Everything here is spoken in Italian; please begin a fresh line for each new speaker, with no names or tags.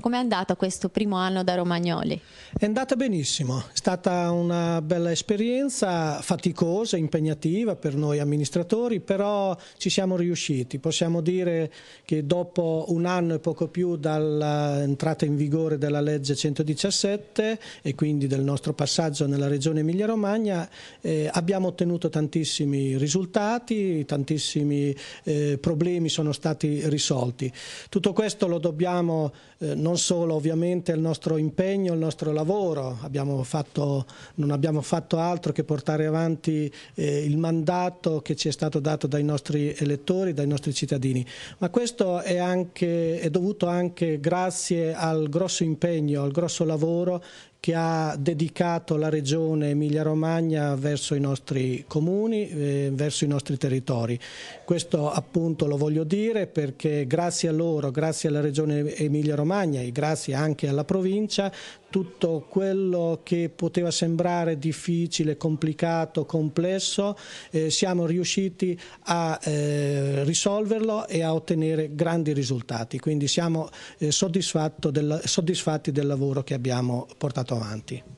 Com'è andato questo primo anno da Romagnoli? È andata benissimo, è stata una bella esperienza, faticosa, impegnativa per noi amministratori, però ci siamo riusciti. Possiamo dire che dopo un anno e poco più dall'entrata in vigore della legge 117 e quindi del nostro passaggio nella regione Emilia-Romagna eh, abbiamo ottenuto tantissimi risultati, tantissimi eh, problemi sono stati risolti. Tutto questo lo dobbiamo eh, non solo ovviamente il nostro impegno, il nostro lavoro, abbiamo fatto, non abbiamo fatto altro che portare avanti eh, il mandato che ci è stato dato dai nostri elettori, dai nostri cittadini, ma questo è, anche, è dovuto anche grazie al grosso impegno, al grosso lavoro che ha dedicato la regione Emilia-Romagna verso i nostri comuni, eh, verso i nostri territori. Questo appunto lo voglio dire perché grazie a loro, grazie alla regione Emilia-Romagna, Campania e grazie anche alla provincia tutto quello che poteva sembrare difficile, complicato, complesso, eh, siamo riusciti a eh, risolverlo e a ottenere grandi risultati, quindi siamo eh, del, soddisfatti del lavoro che abbiamo portato avanti.